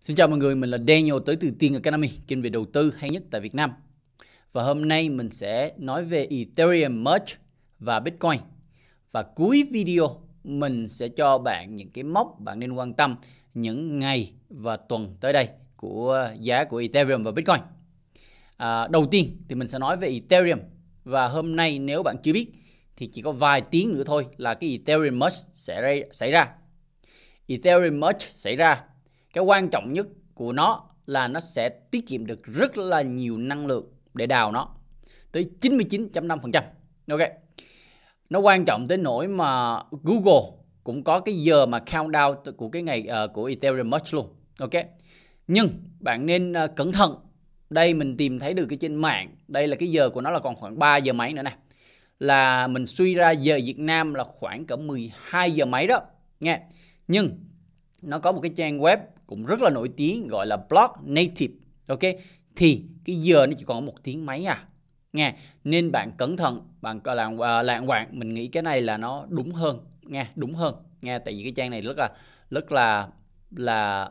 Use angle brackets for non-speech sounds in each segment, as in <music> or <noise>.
Xin chào mọi người, mình là Daniel tới từ Tiên Academy, kênh về đầu tư hay nhất tại Việt Nam. Và hôm nay mình sẽ nói về Ethereum Merge và Bitcoin. Và cuối video mình sẽ cho bạn những cái mốc bạn nên quan tâm những ngày và tuần tới đây của giá của Ethereum và Bitcoin. À, đầu tiên thì mình sẽ nói về Ethereum và hôm nay nếu bạn chưa biết thì chỉ có vài tiếng nữa thôi là cái Ethereum Merge sẽ xảy ra. Ethereum Merge xảy ra cái quan trọng nhất của nó là nó sẽ tiết kiệm được rất là nhiều năng lượng để đào nó tới 99.5% ok nó quan trọng tới nỗi mà Google cũng có cái giờ mà countdown của cái ngày uh, của Ethereum Merge luôn ok nhưng bạn nên uh, cẩn thận đây mình tìm thấy được cái trên mạng đây là cái giờ của nó là còn khoảng 3 giờ mấy nữa nè là mình suy ra giờ Việt Nam là khoảng cỡ 12 giờ mấy đó nghe? nhưng nó có một cái trang web cũng rất là nổi tiếng gọi là blog native ok thì cái giờ nó chỉ còn một tiếng mấy à nghe nên bạn cẩn thận bạn làm à, lạng quạng mình nghĩ cái này là nó đúng hơn nghe đúng hơn nghe tại vì cái trang này rất là rất là là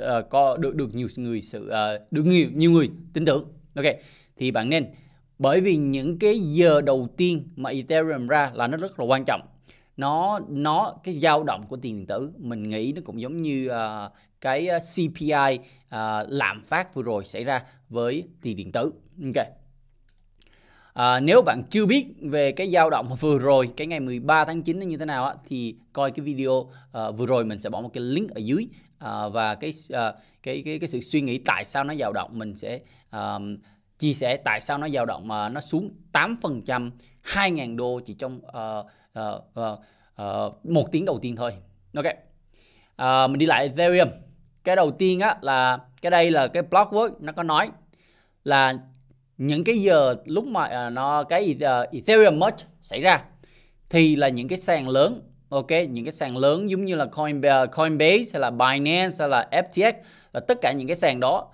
uh, có được được nhiều người sự uh, được nhiều nhiều người tin tưởng ok thì bạn nên bởi vì những cái giờ đầu tiên mà Ethereum ra là nó rất là quan trọng nó nó cái dao động của tiền điện tử mình nghĩ nó cũng giống như uh, cái ờ, CPI à, ờ, lạm phát vừa rồi xảy ra với tiền điện tử. Ok. À, nếu bạn chưa biết về cái dao động <laughs> vừa rồi cái ngày 13 tháng 9 nó như thế nào á, thì coi cái video à, vừa rồi mình sẽ bỏ một cái link ở dưới à, và cái à, cái cái cái sự suy nghĩ tại sao nó dao động mình sẽ à, chia sẻ tại sao nó dao động mà nó xuống 8% 2.000 đô chỉ trong uh, uh, uh, uh, một tiếng đầu tiên thôi. Ok. Uh, mình đi lại Ethereum cái đầu tiên á là cái đây là cái blog blogwork nó có nói là những cái giờ lúc mà uh, nó cái uh, Ethereum merge xảy ra thì là những cái sàn lớn ok những cái sàn lớn giống như là Coinbase, à, Coinbase hay là Binance hay là FTX là tất cả những cái sàn đó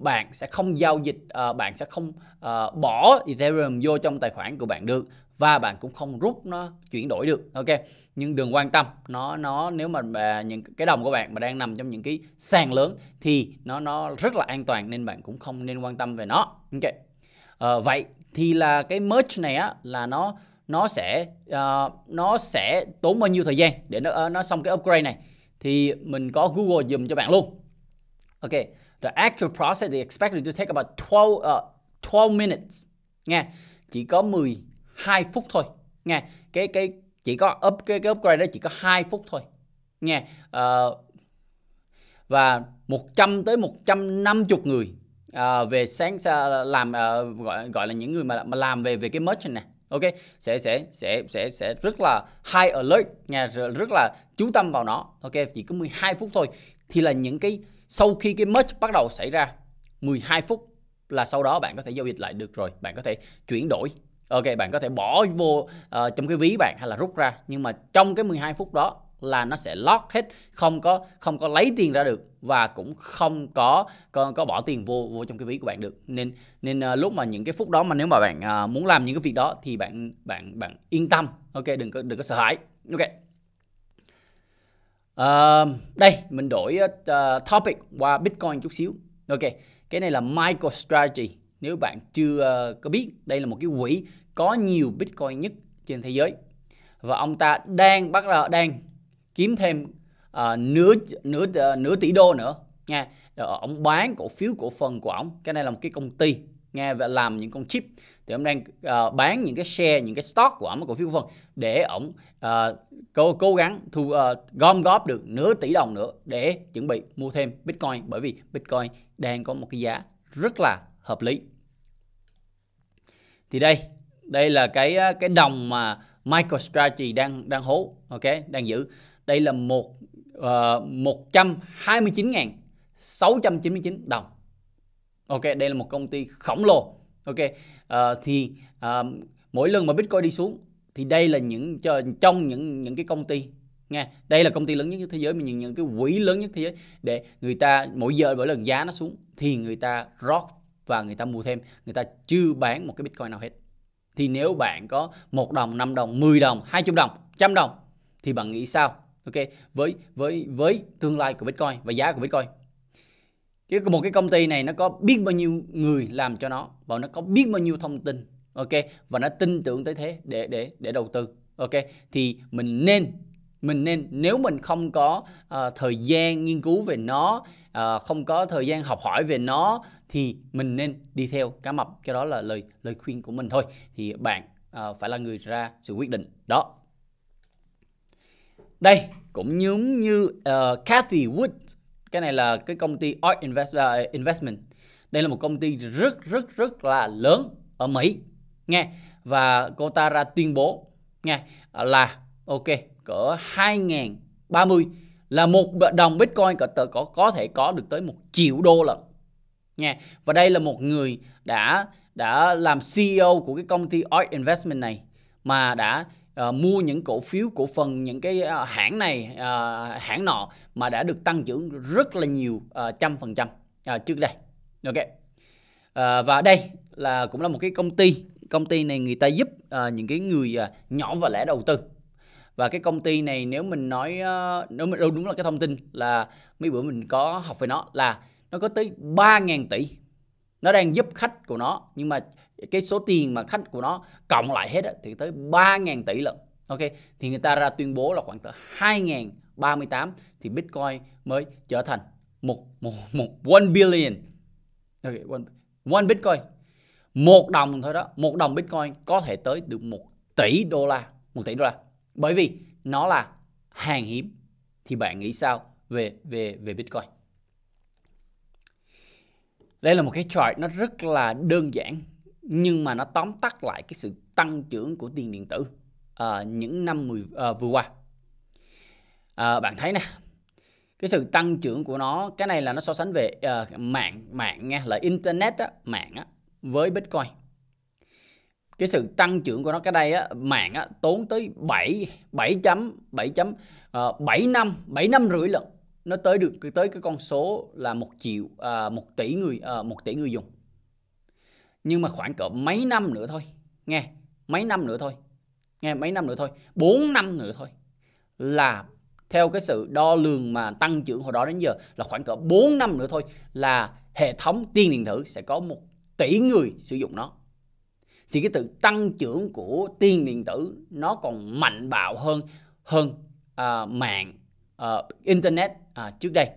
bạn sẽ không giao dịch uh, bạn sẽ không uh, bỏ Ethereum vô trong tài khoản của bạn được và bạn cũng không rút nó chuyển đổi được ok nhưng đừng quan tâm nó nó nếu mà à, những cái đồng của bạn mà đang nằm trong những cái sàn lớn thì nó nó rất là an toàn nên bạn cũng không nên quan tâm về nó ok à, vậy thì là cái merge này á là nó nó sẽ uh, nó sẽ tốn bao nhiêu thời gian để nó uh, nó xong cái upgrade này thì mình có Google dùm cho bạn luôn. Ok, the actual process is expected to take about 12 uh, 12 minutes. nghe chỉ có 10 2 phút thôi nghe cái cái chỉ có up cái, cái upgrade đó chỉ có 2 phút thôi nghe uh, và 100 tới 150 người uh, về sáng uh, làm uh, gọi gọi là những người mà, mà làm về về cái merchant này ok sẽ sẽ sẽ sẽ sẽ rất là high alert nha rất là chú tâm vào nó ok chỉ có 12 phút thôi thì là những cái sau khi cái merge bắt đầu xảy ra 12 phút là sau đó bạn có thể giao dịch lại được rồi bạn có thể chuyển đổi ok bạn có thể bỏ vô uh, trong cái ví bạn hay là rút ra nhưng mà trong cái 12 phút đó là nó sẽ lock hết không có không có lấy tiền ra được và cũng không có có, có bỏ tiền vô vô trong cái ví của bạn được nên nên uh, lúc mà những cái phút đó mà nếu mà bạn uh, muốn làm những cái việc đó thì bạn bạn bạn yên tâm ok đừng có đừng có sợ hãi ok uh, đây mình đổi uh, topic qua bitcoin chút xíu ok cái này là micro strategy nếu bạn chưa uh, có biết đây là một cái quỹ có nhiều Bitcoin nhất trên thế giới và ông ta đang bắt đầu đang kiếm thêm uh, nửa nửa uh, nửa tỷ đô nữa nha Rồi ông bán cổ phiếu cổ phần của ông cái này là một cái công ty nghe và làm những con chip thì ông đang uh, bán những cái share những cái stock của ông cổ phiếu cổ phần để ông uh, cố cố gắng thu uh, gom góp được nửa tỷ đồng nữa để chuẩn bị mua thêm bitcoin bởi vì bitcoin đang có một cái giá rất là hợp lý thì đây đây là cái cái đồng mà MicroStrategy đang đang hố ok đang giữ đây là một ờ, một trăm trăm hai mươi chín sáu chín mươi chín đồng ok đây là một công ty khổng lồ ok uh, thì uh, mỗi lần mà Bitcoin đi xuống thì đây là những trong những những cái công ty nghe đây là công ty lớn nhất thế giới mình những những cái quỹ lớn nhất thế giới để người ta mỗi giờ mỗi lần giá nó xuống thì người ta rót và người ta mua thêm người ta chưa bán một cái bitcoin nào hết thì nếu bạn có một đồng, 5 đồng, 10 đồng, 20 đồng, 100 đồng thì bạn nghĩ sao? Ok, với với với tương lai của Bitcoin và giá của Bitcoin. Cái một cái công ty này nó có biết bao nhiêu người làm cho nó và nó có biết bao nhiêu thông tin. Ok, và nó tin tưởng tới thế để để để đầu tư. Ok, thì mình nên mình nên nếu mình không có uh, thời gian nghiên cứu về nó uh, không có thời gian học hỏi về nó thì mình nên đi theo cá mập cái đó là lời lời khuyên của mình thôi thì bạn uh, phải là người ra sự quyết định đó đây cũng giống như uh, Cathy Wood cái này là cái công ty Art Invest, uh, Investment đây là một công ty rất rất rất là lớn ở Mỹ nghe và cô ta ra tuyên bố nghe là ok cỡ 2030 là một đồng Bitcoin có, có có thể có được tới một triệu đô lận nha và đây là một người đã đã làm CEO của cái công ty Oil Investment này mà đã uh, mua những cổ phiếu cổ phần những cái uh, hãng này uh, hãng nọ mà đã được tăng trưởng rất là nhiều trăm phần trăm trước đây ok uh, và đây là cũng là một cái công ty công ty này người ta giúp uh, những cái người uh, nhỏ và lẻ đầu tư và cái công ty này nếu mình nói ờ, nếu mình đúng là cái thông tin là mấy bữa mình có học về nó là nó có tới 3.000 tỷ nó đang giúp khách của nó nhưng mà cái số tiền mà khách của nó cộng lại hết thì tới 3.000 tỷ lận ok thì người ta ra tuyên bố là khoảng cỡ 2038 thì Bitcoin mới trở thành một một một one billion ok one, one Bitcoin một đồng thôi đó một đồng Bitcoin có thể tới được một tỷ đô la một tỷ đô la bởi vì nó là hàng hiếm thì bạn nghĩ sao về về về Bitcoin đây là một cái chart nó rất là đơn giản nhưng mà nó tóm tắt lại cái sự tăng trưởng của tiền điện tử à, những năm mười à, vừa qua à, bạn thấy nè cái sự tăng trưởng của nó cái này là nó so sánh về uh, mạng mạng nha là internet á, mạng á, với bitcoin cái sự tăng trưởng của nó cái đây á, mạng á, tốn tới 7 7 chấm 7 chấm uh, ờ, 7 năm 7 năm rưỡi lận nó tới được tới cái con số là một triệu uh, một tỷ người uh, một tỷ người dùng nhưng mà khoảng cỡ mấy năm nữa thôi nghe mấy năm nữa thôi nghe mấy năm nữa thôi 4 năm nữa thôi là theo cái sự đo lường mà tăng trưởng hồi đó đến giờ là khoảng cỡ 4 năm nữa thôi là hệ thống tiền điện tử sẽ có một tỷ người sử dụng nó thì cái từ tăng trưởng của tiền điện tử nó còn mạnh bạo hơn hơn uh, mạng uh, internet uh, trước đây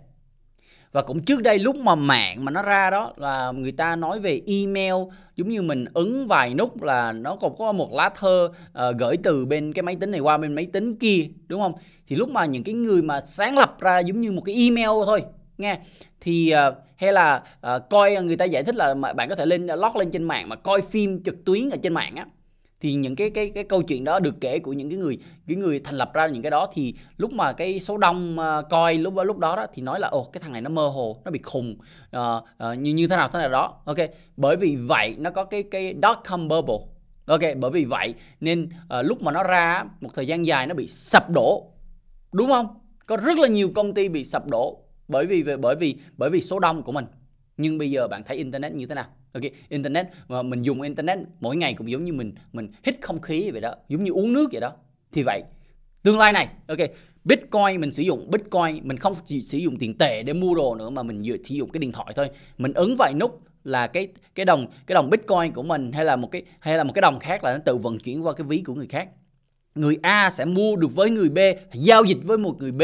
và cũng trước đây lúc mà mạng mà nó ra đó là người ta nói về email giống như mình ấn vài nút là nó còn có một lá thơ uh, gửi từ bên cái máy tính này qua bên máy tính kia đúng không thì lúc mà những cái người mà sáng lập ra giống như một cái email thôi nghe thì ờ, hay là uh, coi người ta giải thích là bạn có thể lên ờ, lót lên trên mạng mà coi phim trực tuyến ở trên mạng á thì những cái cái cái câu chuyện đó được kể của những cái người cái người thành lập ra những cái đó thì lúc mà cái số đông uh, coi lúc lúc đó đó thì nói là ồ cái thằng này nó mơ hồ nó bị khùng uh, uh, như như thế nào thế nào đó ok bởi vì vậy nó có cái cái dotcom bubble ok bởi vì vậy nên uh, lúc mà nó ra một thời gian dài nó bị sập đổ đúng không có rất là nhiều công ty bị sập đổ bởi vì bởi vì bởi vì số đông của mình nhưng bây giờ bạn thấy internet như thế nào ok internet mà mình dùng internet mỗi ngày cũng giống như mình mình hít không khí vậy đó giống như uống nước vậy đó thì vậy tương lai này ok Bitcoin mình sử dụng Bitcoin mình không chỉ sử dụng tiền tệ để mua đồ nữa mà mình dựa sử dụng cái điện thoại thôi mình ấn vài nút là cái cái đồng cái đồng Bitcoin của mình hay là một cái hay là một cái đồng khác là nó tự vận chuyển qua cái ví của người khác người A sẽ mua được với người B giao dịch với một người B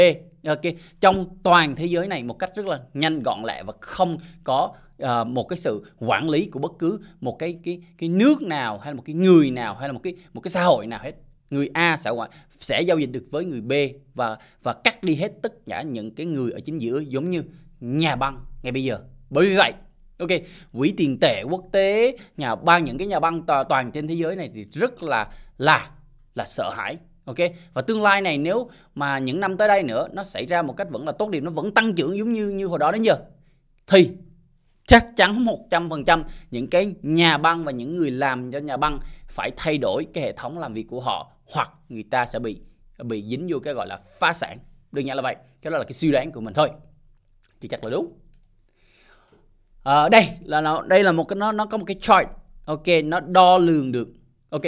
OK, trong toàn thế giới này một cách rất là nhanh gọn lẹ và không có uh, một cái sự quản lý của bất cứ một cái cái cái nước nào hay là một cái người nào hay là một cái một cái xã hội nào hết người A sẽ sẽ giao dịch được với người B và và cắt đi hết tất cả những cái người ở chính giữa giống như nhà băng ngay bây giờ bởi vì vậy ok quỹ tiền tệ quốc tế nhà băng những cái nhà băng toàn trên thế giới này thì rất là là là sợ hãi ok và tương lai này nếu mà những năm tới đây nữa nó xảy ra một cách vẫn là tốt đẹp nó vẫn tăng trưởng giống như như hồi đó đến giờ thì chắc chắn 100% những cái nhà băng và những người làm cho nhà băng phải thay đổi cái hệ thống làm việc của họ hoặc người ta sẽ bị bị dính vô cái gọi là phá sản đương nhiên là vậy cái đó là cái suy đoán của mình thôi thì chắc là đúng à, đây là đây là một cái nó nó có một cái chart ok nó đo lường được ok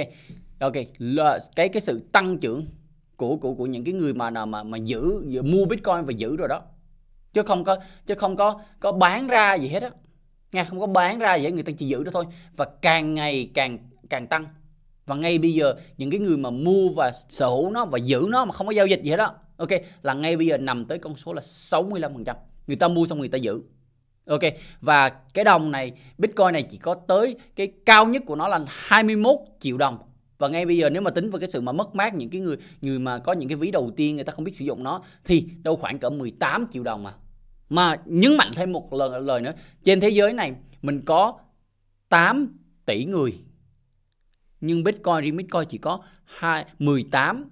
ok là cái cái sự tăng trưởng của của của những cái người mà nào mà mà giữ mua bitcoin và giữ rồi đó chứ không có chứ không có có bán ra gì hết á nghe không có bán ra vậy người ta chỉ giữ đó thôi và càng ngày càng càng tăng và ngay bây giờ những cái người mà mua và sở hữu nó và giữ nó mà không có giao dịch gì hết đó ok là ngay bây giờ nằm tới con số là 65% người ta mua xong người ta giữ ok và cái đồng này bitcoin này chỉ có tới cái cao nhất của nó là 21 triệu đồng và ngay bây giờ nếu mà tính vào cái sự mà mất mát những cái người người mà có những cái ví đầu tiên người ta không biết sử dụng nó thì đâu khoảng cỡ 18 triệu đồng mà mà nhấn mạnh thêm một lần lời nữa trên thế giới này mình có 8 tỷ người nhưng Bitcoin riêng Bitcoin chỉ có 2, 18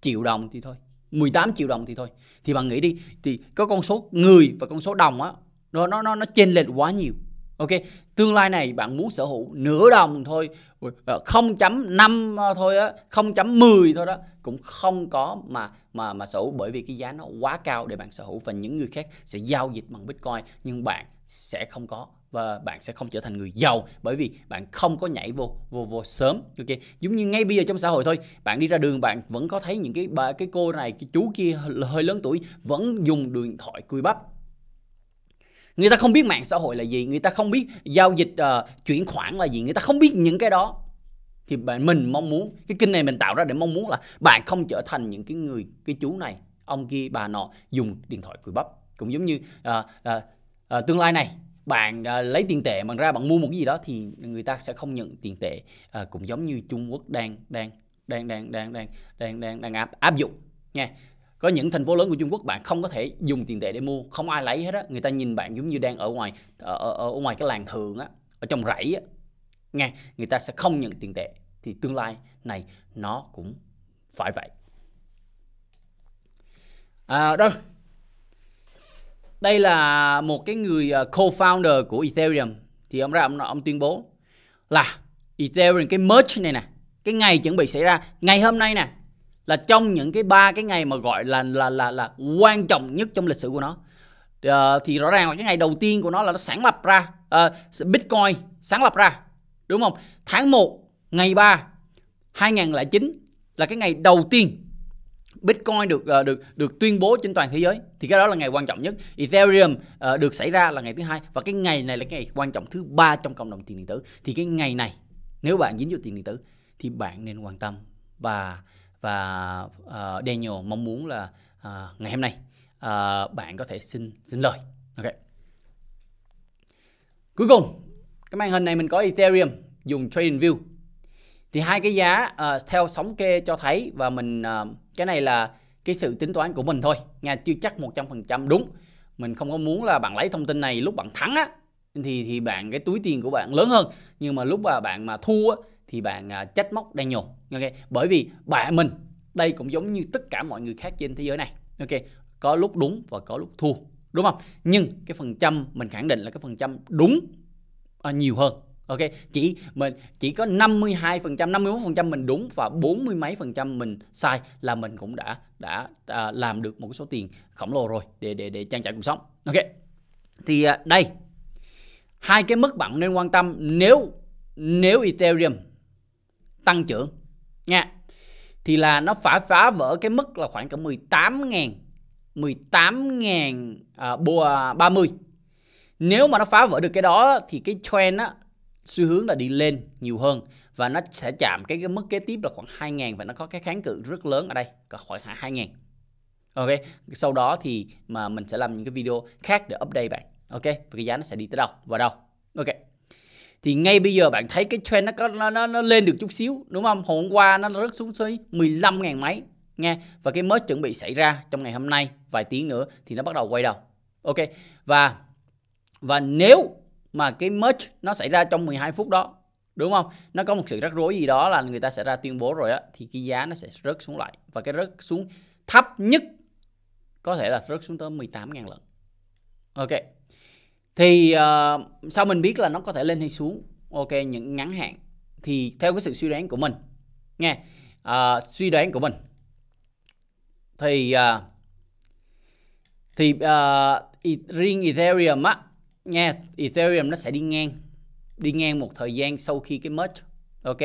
triệu đồng thì thôi 18 triệu đồng thì thôi thì bạn nghĩ đi thì có con số người và con số đồng á nó nó nó nó chênh lệch quá nhiều ok tương lai này bạn muốn sở hữu nửa đồng thôi 0.5 ờ, ờ, thôi á 0.10 thôi đó cũng không có mà mà mà sở hữu bởi vì cái giá nó quá cao để bạn sở hữu và những người khác sẽ giao dịch bằng bitcoin nhưng bạn sẽ không có và bạn sẽ không trở thành người giàu bởi vì bạn không có nhảy vô vô vô sớm ok giống như ngay bây giờ trong xã hội thôi bạn đi ra đường bạn vẫn có thấy những cái bà cái cô này cái chú kia hơi lớn tuổi vẫn dùng điện thoại cùi bắp người ta không biết mạng xã hội là gì người ta không biết giao dịch uh, chuyển khoản là gì người ta không biết những cái đó thì bạn mình mong muốn cái kinh này mình tạo ra để mong muốn là bạn không trở thành những cái người cái chú này ông kia bà nọ dùng điện thoại cùi bắp cũng giống như uh, uh, uh, tương lai này bạn uh, lấy tiền tệ bằng ra bạn mua một cái gì đó thì người ta sẽ không nhận tiền tệ uh, cũng giống như Trung Quốc đang đang đang đang đang đang đang đang, đang áp áp dụng nha có những thành phố lớn của Trung Quốc bạn không có thể dùng tiền tệ để mua không ai lấy hết á người ta nhìn bạn giống như đang ở ngoài ở, ở, ở ngoài cái làng thường á ở trong rẫy á nghe người ta sẽ không nhận tiền tệ thì tương lai này nó cũng phải vậy à, rồi đây là một cái người à, co-founder của Ethereum thì ông ra ông, ông tuyên bố là Ethereum cái merge này nè cái ngày chuẩn bị xảy ra ngày hôm nay nè là trong những cái ba cái ngày mà gọi là là là là quan trọng nhất trong lịch sử của nó uh, thì rõ ràng là cái ngày đầu tiên của nó là nó sáng lập ra uh, Bitcoin sáng lập ra đúng không tháng 1 ngày 3 2009 là cái ngày đầu tiên Bitcoin được uh, được được tuyên bố trên toàn thế giới thì cái đó là ngày quan trọng nhất. Ethereum uh, được xảy ra là ngày thứ hai và cái ngày này là cái ngày quan trọng thứ ba trong cộng đồng tiền điện tử. Thì cái ngày này nếu bạn dính vô tiền điện tử thì bạn nên quan tâm và và uh, Daniel mong muốn là uh, ngày hôm nay uh, bạn có thể xin xin lời. Ok. Cuối cùng, cái màn hình này mình có Ethereum dùng TradingView. Thì hai cái giá uh, theo sóng kê cho thấy và mình uh, cái này là cái sự tính toán của mình thôi, nghe chưa chắc 100% đúng. Mình không có muốn là bạn lấy thông tin này lúc bạn thắng á thì thì bạn cái túi tiền của bạn lớn hơn nhưng mà lúc mà bạn mà thua á, thì bạn à, trách móc đang Daniel ok bởi vì bạn mình đây cũng giống như tất cả mọi người khác trên thế giới này ok có lúc đúng và có lúc thua đúng không nhưng cái phần trăm mình khẳng định là cái phần trăm đúng à, nhiều hơn ok chỉ mình chỉ có 52 phần trăm 51 phần trăm mình đúng và 40 mấy phần trăm mình sai là mình cũng đã đã à, làm được một số tiền khổng lồ rồi để để để trang trải cuộc sống ok thì à, đây hai cái mức bạn nên quan tâm nếu nếu Ethereum tăng trưởng nha thì là nó phải phá vỡ cái mức là khoảng cỡ 18.000 18.000 uh, 30 nếu mà nó phá vỡ được cái đó thì cái trend á xu hướng là đi lên nhiều hơn và nó sẽ chạm cái, cái mức kế tiếp là khoảng 2.000 và nó có cái kháng cự rất lớn ở đây khoảng 2.000 ok sau đó thì mà mình sẽ làm những cái video khác để update bạn ok và cái giá nó sẽ đi tới đâu vào đâu ok thì ngay bây giờ bạn thấy cái trend nó có nó nó, nó lên được chút xíu đúng không hôm qua nó rớt xuống tới 15.000 mấy nha và cái mới chuẩn bị xảy ra trong ngày hôm nay vài tiếng nữa thì nó bắt đầu quay đầu ok và và nếu mà cái merge nó xảy ra trong 12 phút đó đúng không nó có một sự rắc rối gì đó là người ta sẽ ra tuyên bố rồi á thì cái giá nó sẽ rớt xuống lại và cái rớt xuống thấp nhất có thể là rớt xuống tới 18.000 lần ok thì uh, sao mình biết là nó có thể lên hay xuống ok những ngắn hạn thì theo cái sự suy đoán của mình nghe uh, suy đoán của mình thì uh, thì uh, riêng Ethereum á nghe Ethereum nó sẽ đi ngang đi ngang một thời gian sau khi cái merge ok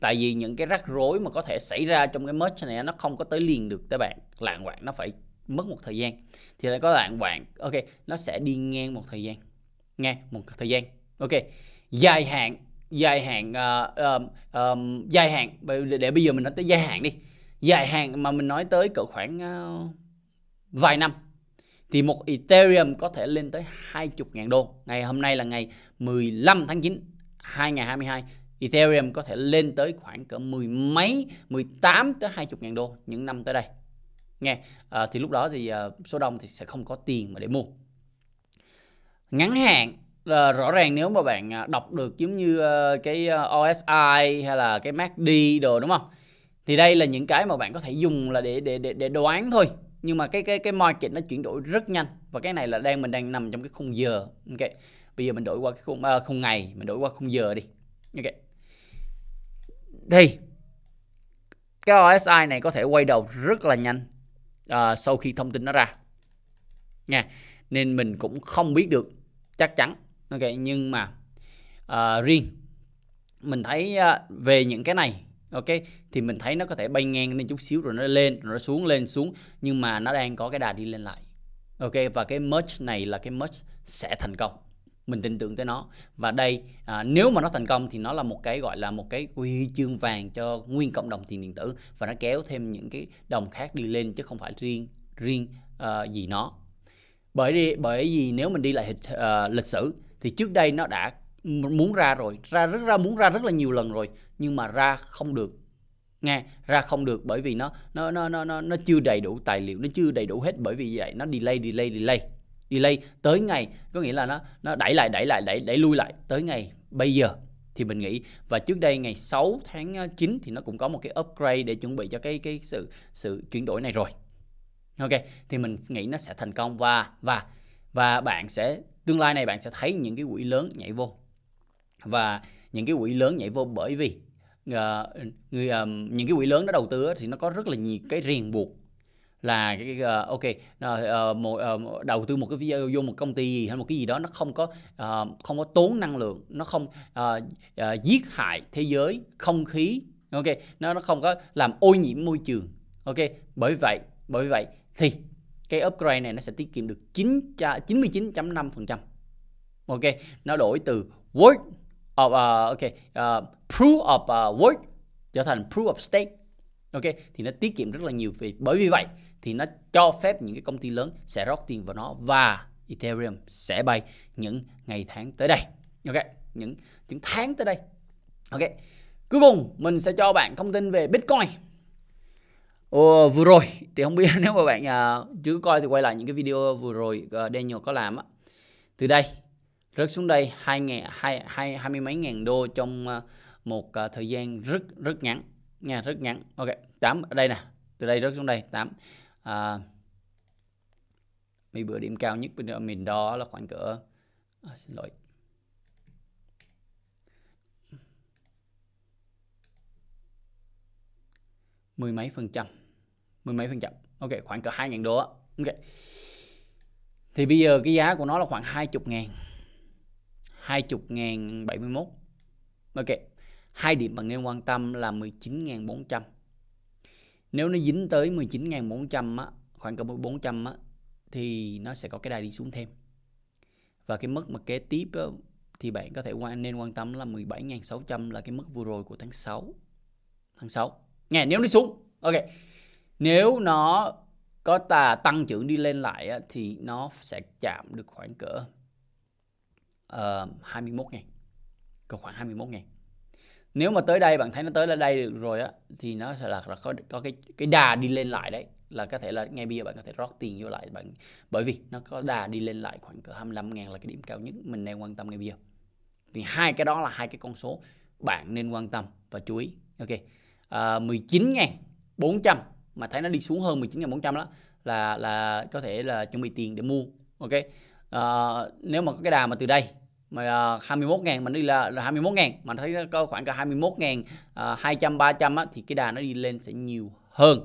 tại vì những cái rắc rối mà có thể xảy ra trong cái merge này nó không có tới liền được các bạn lạng quạng nó phải mất một thời gian thì lại có lạng quạng ok nó sẽ đi ngang một thời gian nghe một thời gian ok dài hạn dài hạn uh, um, um, dài hạn để, để bây giờ mình nói tới dài hạn đi dài hạn mà mình nói tới cỡ khoảng uh, vài năm thì một Ethereum có thể lên tới 20.000 đô. Ngày hôm nay là ngày 15 tháng 9 2022 Ethereum có thể lên tới khoảng cỡ mười mấy 18 tới 20 ngàn đô những năm tới đây nghe à, thì lúc đó thì à, số đông thì sẽ không có tiền mà để mua ngắn hạn ờ, rõ ràng nếu mà bạn à, đọc được giống như ờ, cái ờ, OSI hay là cái MACD đồ đúng không? Thì đây là những cái mà bạn có thể dùng là để để để, để đoán thôi. Nhưng mà cái cái cái market nó chuyển đổi rất nhanh và cái này là đang mình đang nằm trong cái khung giờ. Ok. Bây giờ mình đổi qua cái khung à, khung ngày, mình đổi qua khung giờ đi. Ok. Đây. Cái OSI này có thể quay đầu rất là nhanh à, sau khi thông tin nó ra. Nha. Nên mình cũng không biết được chắc chắn ok nhưng mà uh, riêng mình thấy uh, về những cái này ok thì mình thấy nó có thể bay ngang lên chút xíu rồi nó lên rồi nó xuống lên xuống nhưng mà nó đang có cái đà đi lên lại ok và cái merge này là cái merge sẽ thành công mình tin tưởng tới nó và đây à, nếu mà nó thành công thì nó là một cái gọi là một cái huy chương vàng cho nguyên cộng đồng tiền điện tử và nó kéo thêm những cái đồng khác đi lên chứ không phải riêng riêng uh, gì nó bởi vì bởi vì nếu mình đi lại uh, lịch sử thì trước đây nó đã muốn ra rồi ra rất ra muốn ra rất là nhiều lần rồi nhưng mà ra không được nghe ra không được bởi vì nó nó nó nó nó, nó chưa đầy đủ tài liệu nó chưa đầy đủ hết bởi vì vậy nó delay delay delay delay tới ngày có nghĩa là nó nó đẩy lại đẩy lại đẩy đẩy lui lại tới ngày bây giờ thì mình nghĩ và trước đây ngày 6 tháng 9 thì nó cũng có một cái upgrade để chuẩn bị cho cái cái sự sự chuyển đổi này rồi ok thì mình nghĩ nó sẽ thành công và và và bạn sẽ tương lai này bạn sẽ thấy những cái quỹ lớn nhảy vô và những cái quỹ lớn nhảy vô bởi vì uh, người uh, những cái quỹ lớn nó đầu tư thì nó có rất là nhiều cái riềng buộc là cái uh, ok uh, một, uh, đầu tư một cái video vô một công ty gì hay một cái gì đó nó không có uh, không có tốn năng lượng nó không uh, uh, giết hại thế giới không khí ok nó nó không có làm ô nhiễm môi trường ok bởi vậy bởi vậy thì cái upgrade này nó sẽ tiết kiệm được 9, 99.5%. Ok, nó đổi từ word, of uh, ok, uh, proof of uh, ờ, work trở thành proof of stake. Ok, thì nó tiết kiệm rất là nhiều vì bởi vì vậy thì nó cho phép những cái công ty lớn sẽ rót tiền vào nó và Ethereum sẽ bay những ngày tháng tới đây. Ok, những những tháng tới đây. Ok. Cuối cùng mình sẽ cho bạn thông tin về Bitcoin. Ồ, vừa rồi thì không biết <laughs> nếu mà bạn uh, chưa coi thì quay lại những cái video vừa rồi uh, Daniel có làm á. Từ đây rớt xuống đây hai ngày hai, hai, hai mươi mấy ngàn đô trong uh, một uh, thời gian rất rất ngắn nha rất ngắn ok tám đây nè từ đây rớt xuống đây tám à, mấy bữa điểm cao nhất bên mình đó là khoảng cỡ à, xin lỗi mười mấy phần trăm mười mấy phần trăm ok khoảng cỡ hai ngàn đô ok thì bây giờ cái giá của nó là khoảng hai chục ngàn hai chục ngàn bảy mươi mốt ok hai điểm bạn nên quan tâm là mười chín ngàn bốn trăm nếu nó dính tới 19.400 á, khoảng cỡ 400 á, thì nó sẽ có cái đài đi xuống thêm. Và cái mức mà kế tiếp á, thì bạn có thể quan nên quan tâm là 17.600 là cái mức vừa rồi của tháng 6. Tháng 6. Nghe nếu nó xuống. Ok nếu nó có tà tăng trưởng đi lên lại á, thì nó sẽ chạm được khoảng cỡ uh, 21 ngày có khoảng 21 ngày nếu mà tới đây bạn thấy nó tới là đây được rồi á thì nó sẽ là, là có có cái cái đà đi lên lại đấy là có thể là ngay bây giờ bạn có thể rót tiền vô lại bạn bởi vì nó có đà đi lên lại khoảng cỡ 25 ngàn là cái điểm cao nhất mình đang quan tâm ngay bây giờ thì hai cái đó là hai cái con số bạn nên quan tâm và chú ý ok à, ờ, 19 ngàn 400 mà thấy nó đi xuống hơn 19.400 đó là là có thể là chuẩn bị tiền để mua ok à, nếu mà có cái đà mà từ đây mà uh, ờ, 21 ngàn mà đi là, là 21 ngàn mà thấy nó có khoảng cả 21 ngàn uh, 200 300 á, thì cái đà nó đi lên sẽ nhiều hơn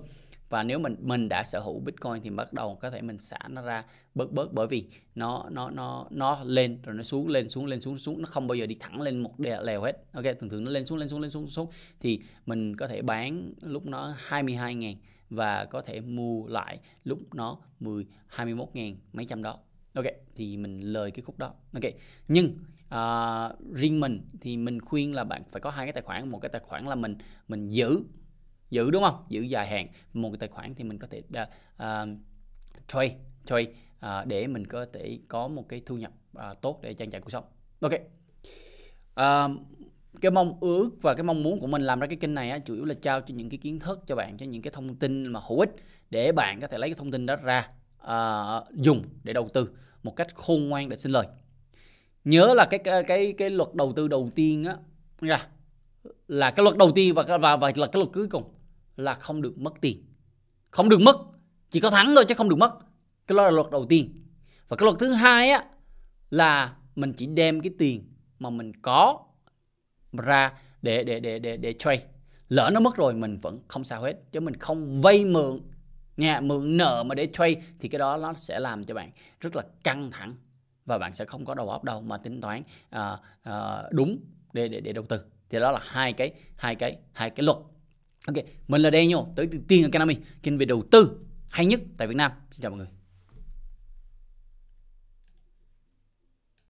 và nếu mình mình đã sở hữu Bitcoin thì bắt đầu có thể mình xả nó ra bớt bớt bởi vì nó nó nó nó lên rồi nó xuống lên xuống lên xuống xuống nó không bao giờ đi thẳng lên một đè, lèo hết ok thường thường nó lên xuống lên xuống lên xuống xuống thì mình có thể bán lúc nó 22 ngàn và có thể mua lại lúc nó 10 21 ngàn mấy trăm đó ok thì mình lời cái khúc đó ok nhưng à, riêng mình thì mình khuyên là bạn phải có hai cái tài khoản một cái tài khoản là mình mình giữ giữ đúng không giữ dài hạn một cái tài khoản thì mình có thể uh, trade trade uh, để mình có thể có một cái thu nhập uh, tốt để trang trải cuộc sống ok uh, cái mong ước và cái mong muốn của mình làm ra cái kênh này á, chủ yếu là trao cho những cái kiến thức cho bạn cho những cái thông tin mà hữu ích để bạn có thể lấy cái thông tin đó ra uh, dùng để đầu tư một cách khôn ngoan để sinh lời nhớ là cái cái cái, cái luật đầu tư đầu tiên á là là cái luật đầu tiên và và và là cái luật cuối cùng là không được mất tiền không được mất chỉ có thắng thôi chứ không được mất cái đó là luật đầu tiên và cái luật thứ hai á là mình chỉ đem cái tiền mà mình có ra để để để để để trade lỡ nó mất rồi mình vẫn không sao hết chứ mình không vay mượn nha mượn nợ mà để trade thì cái đó nó sẽ làm cho bạn rất là căng thẳng và bạn sẽ không có đầu óc đâu mà tính toán à, à, đúng để, để để đầu tư thì đó là hai cái hai cái hai cái luật ok mình là Daniel tới từ tiên ở Canami kênh về đầu tư hay nhất tại Việt Nam xin chào mọi người